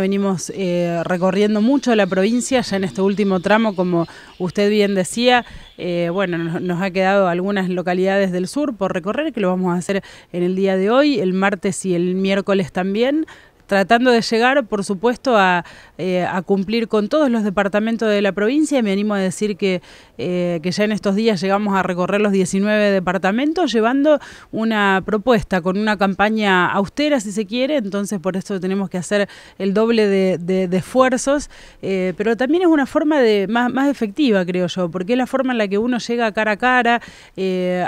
Venimos eh, recorriendo mucho la provincia, ya en este último tramo, como usted bien decía, eh, bueno, nos, nos, ha quedado algunas localidades del sur por recorrer, que lo vamos a hacer en el día de hoy, el martes y el miércoles también, tratando de llegar, por supuesto, eh, a, cumplir con todos los departamentos de la provincia. Me animo a decir que, eh, ya en estos días llegamos a recorrer los 19 departamentos, llevando una propuesta con una campaña austera, si se quiere, entonces por eso tenemos que hacer el doble de, esfuerzos, eh, pero también es una forma de, más, más, efectiva, creo yo, porque es la forma en la que uno llega cara a cara,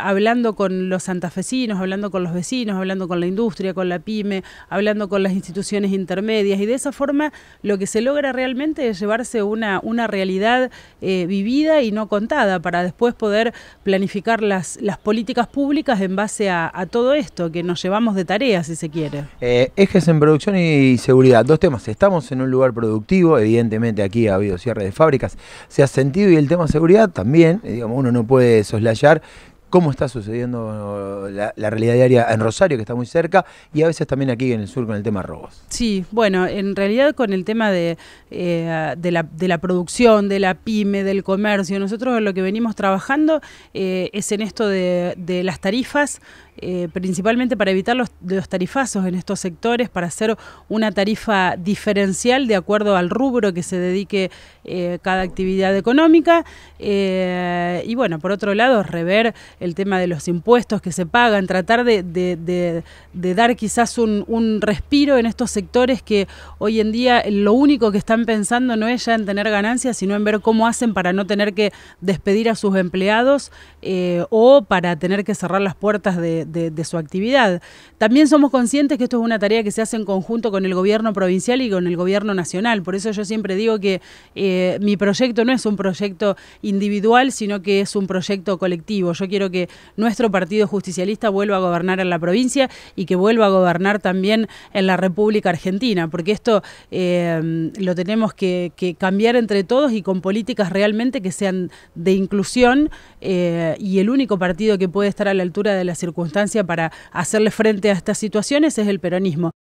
hablando con los santafesinos, hablando con los vecinos, hablando con la industria, con la pyme, hablando con las instituciones intermedias y de esa forma lo que se logra realmente es llevarse una, una realidad eh, vivida y no contada para después poder planificar las, las políticas públicas en base a, todo esto que nos llevamos de tarea, si se quiere. Eh, ejes en producción y seguridad, dos temas. Estamos en un lugar productivo, evidentemente aquí ha habido cierre de fábricas, se ha sentido y el tema seguridad también, eh, digamos, uno no puede soslayar cómo está sucediendo uh, la, realidad diaria en Rosario, que está muy cerca, y a veces también aquí en el sur con el tema robos. Sí, bueno, en realidad con el tema de, eh, la, producción, de la pyme, del comercio, nosotros lo que venimos trabajando eh, es en esto de, las tarifas, eh, principalmente para evitar los, tarifazos en estos sectores, para hacer una tarifa diferencial de acuerdo al rubro que se dedique cada actividad económica. y bueno, por otro lado, rever el tema de los impuestos que se pagan, tratar de, dar quizás un, respiro en estos sectores que hoy en día lo único que están pensando no es ya en tener ganancias, sino en ver cómo hacen para no tener que despedir a sus empleados eh, o para tener que cerrar las puertas de, su actividad. También somos conscientes que esto es una tarea que se hace en conjunto con el gobierno provincial y con el gobierno nacional, por eso yo siempre digo que eh, mi proyecto no es un proyecto individual, sino que es un proyecto colectivo. Yo quiero que nuestro partido justicialista vuelva a gobernar en la provincia y que vuelva a gobernar también en la República Argentina, porque esto eh, lo tenemos que, cambiar entre todos y con políticas realmente que sean de inclusión eh, y el único partido que puede estar a la altura de la circunstancia para hacerle frente a estas situaciones es el peronismo.